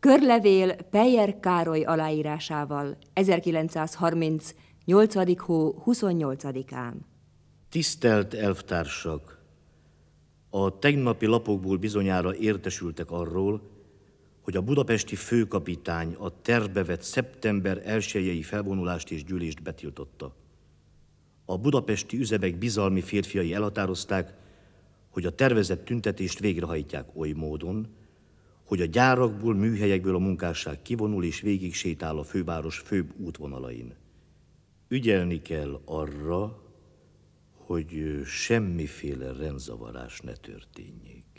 Körlevél Pejer Károly aláírásával 1930. 8. hó 28-án. Tisztelt elvtársak! A tegnapi lapokból bizonyára értesültek arról, hogy a budapesti főkapitány a vett szeptember 1 felvonulást és gyűlést betiltotta. A budapesti üzemek bizalmi férfiai elhatározták, hogy a tervezett tüntetést végrehajtják oly módon, hogy a gyárakból, műhelyekből a munkásság kivonul és végig sétál a főváros főbb útvonalain. Ügyelni kell arra, hogy semmiféle rendzavarás ne történjék.